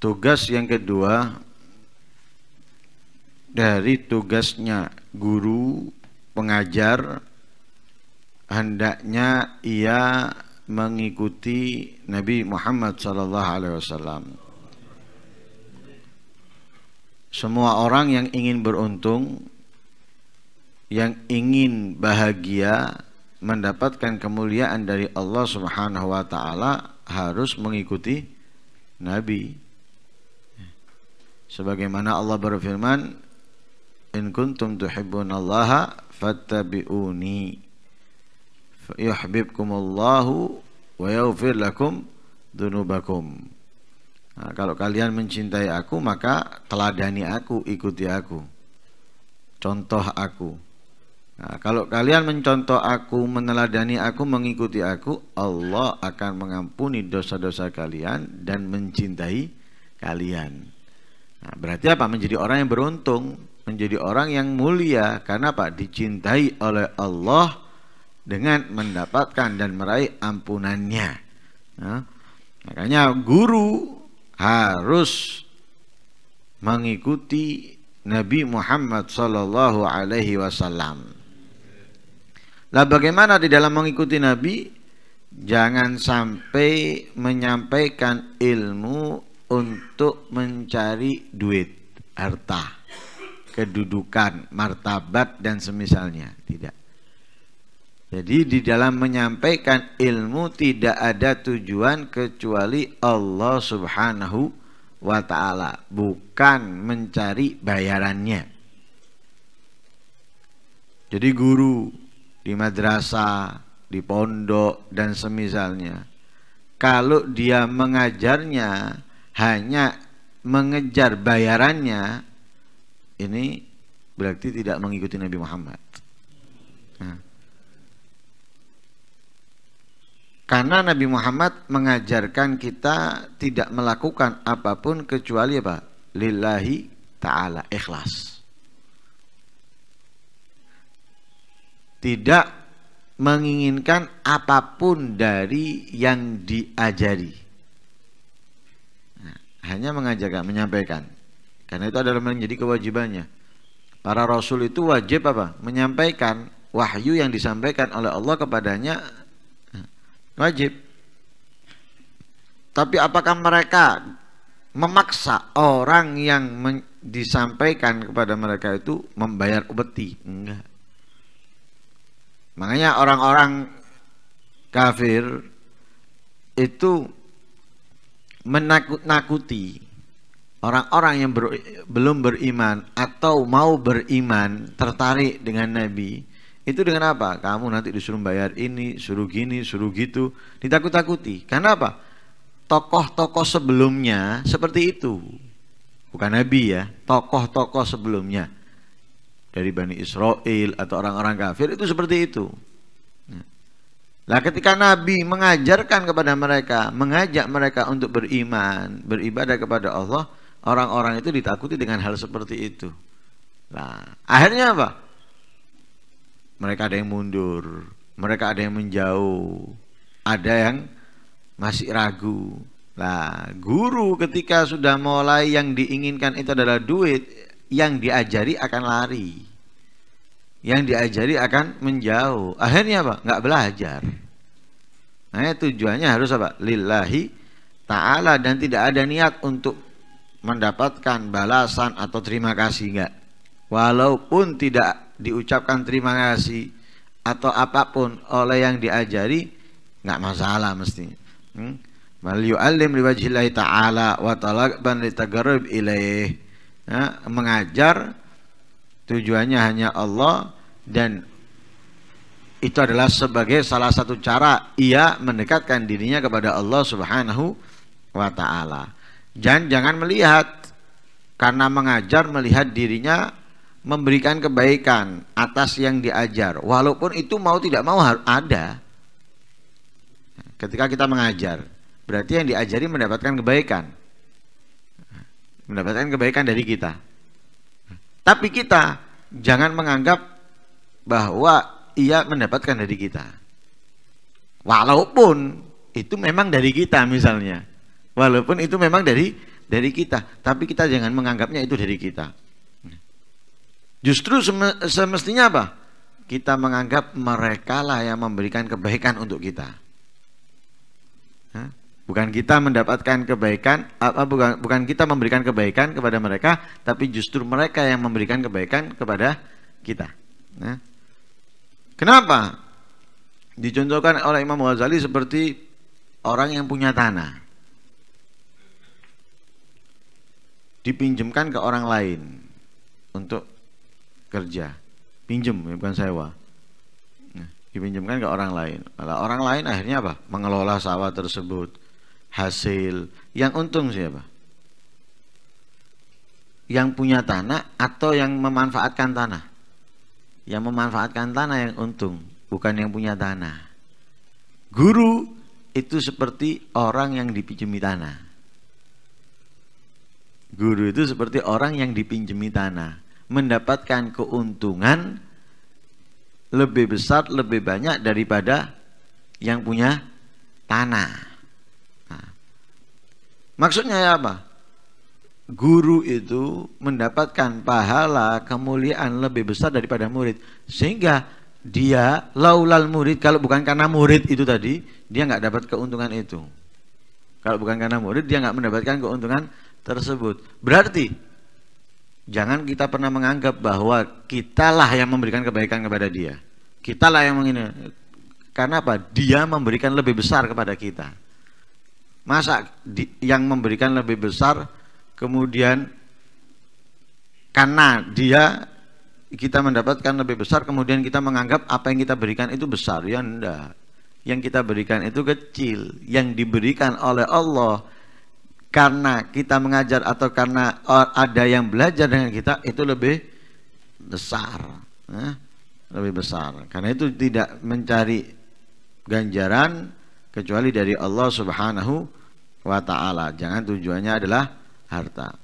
Tugas yang kedua dari tugasnya guru pengajar hendaknya ia mengikuti Nabi Muhammad sallallahu alaihi wasallam. Semua orang yang ingin beruntung, yang ingin bahagia, mendapatkan kemuliaan dari Allah Subhanahu wa taala harus mengikuti Nabi sebagaimana Allah berfirman in kuntum tuhibbunallaha fattabi'uni yuhibbukumullahu wa yaghfir lakum dzunubakum nah, kalau kalian mencintai aku maka teladani aku ikuti aku contoh aku nah, kalau kalian mencontoh aku meneladani aku mengikuti aku Allah akan mengampuni dosa-dosa kalian dan mencintai kalian Nah, berarti apa? Menjadi orang yang beruntung, menjadi orang yang mulia karena apa? Dicintai oleh Allah dengan mendapatkan dan meraih ampunannya. Nah, makanya guru harus mengikuti Nabi Muhammad Sallallahu Alaihi Wasallam. Lah bagaimana di dalam mengikuti Nabi? Jangan sampai menyampaikan ilmu untuk mencari duit, harta, kedudukan, martabat dan semisalnya. Tidak. Jadi di dalam menyampaikan ilmu tidak ada tujuan kecuali Allah Subhanahu wa taala, bukan mencari bayarannya. Jadi guru di madrasah, di pondok dan semisalnya kalau dia mengajarnya hanya mengejar bayarannya ini berarti tidak mengikuti Nabi Muhammad. Nah. Karena Nabi Muhammad mengajarkan kita tidak melakukan apapun kecuali apa? Lillahi ta'ala ikhlas. Tidak menginginkan apapun dari yang diajari hanya mengajarkan, menyampaikan. Karena itu adalah menjadi kewajibannya. Para rasul itu wajib apa? Menyampaikan wahyu yang disampaikan oleh Allah kepadanya wajib. Tapi apakah mereka memaksa orang yang disampaikan kepada mereka itu membayar upeti? Enggak. Makanya orang-orang kafir itu menakut-nakuti orang-orang yang ber, belum beriman atau mau beriman tertarik dengan Nabi itu dengan apa? Kamu nanti disuruh bayar ini, suruh gini, suruh gitu, ditakut-takuti. Karena apa? Tokoh-tokoh sebelumnya seperti itu. Bukan nabi ya, tokoh-tokoh sebelumnya. Dari Bani Israel atau orang-orang kafir itu seperti itu. Nah, ketika Nabi mengajarkan kepada mereka, mengajak mereka untuk beriman, beribadah kepada Allah, orang-orang itu ditakuti dengan hal seperti itu. Nah, akhirnya apa? Mereka ada yang mundur, mereka ada yang menjauh, ada yang masih ragu. Nah, guru ketika sudah mulai yang diinginkan itu adalah duit, yang diajari akan lari yang diajari akan menjauh. Akhirnya apa? Nggak belajar. Nah, tujuannya harus apa? Lillahi ta'ala dan tidak ada niat untuk mendapatkan balasan atau terima kasih enggak. Walaupun tidak diucapkan terima kasih atau apapun oleh yang diajari enggak masalah mestinya. Hmm? alim yu'allim jilai ta'ala wa talaqban litagarrub ilaih. Nah, mengajar tujuannya hanya Allah dan itu adalah sebagai salah satu cara ia mendekatkan dirinya kepada Allah Subhanahu wa taala. Jangan jangan melihat karena mengajar melihat dirinya memberikan kebaikan atas yang diajar walaupun itu mau tidak mau harus ada ketika kita mengajar berarti yang diajari mendapatkan kebaikan mendapatkan kebaikan dari kita tapi kita jangan menganggap bahwa ia mendapatkan dari kita. Walaupun itu memang dari kita misalnya. Walaupun itu memang dari dari kita, tapi kita jangan menganggapnya itu dari kita. Justru semestinya apa? Kita menganggap mereka lah yang memberikan kebaikan untuk kita. Bukan kita mendapatkan kebaikan, apa bukan bukan kita memberikan kebaikan kepada mereka, tapi justru mereka yang memberikan kebaikan kepada kita. Kenapa? Dicontohkan oleh Imam Ghazali seperti orang yang punya tanah. dipinjamkan ke orang lain untuk kerja. pinjam ya, bukan sewa. Nah, dipinjamkan ke orang lain. Malah orang lain akhirnya apa? Mengelola sawah tersebut. Hasil yang untung siapa? Yang punya tanah atau yang memanfaatkan tanah? yang memanfaatkan tanah yang untung, bukan yang punya tanah. Guru itu seperti orang yang dipinjami tanah. Guru itu seperti orang yang dipinjami tanah, mendapatkan keuntungan lebih besar, lebih banyak daripada yang punya tanah. Nah, maksudnya apa? guru itu mendapatkan pahala kemuliaan lebih besar daripada murid sehingga dia laulal murid kalau bukan karena murid itu tadi dia nggak dapat keuntungan itu kalau bukan karena murid dia nggak mendapatkan keuntungan tersebut berarti jangan kita pernah menganggap bahwa kitalah yang memberikan kebaikan kepada dia kitalah yang mengini karena apa dia memberikan lebih besar kepada kita masa yang memberikan lebih besar kemudian karena dia kita mendapatkan lebih besar kemudian kita menganggap apa yang kita berikan itu besar ya enggak yang kita berikan itu kecil yang diberikan oleh Allah karena kita mengajar atau karena ada yang belajar dengan kita itu lebih besar nah, lebih besar karena itu tidak mencari ganjaran kecuali dari Allah Subhanahu wa taala jangan tujuannya adalah harta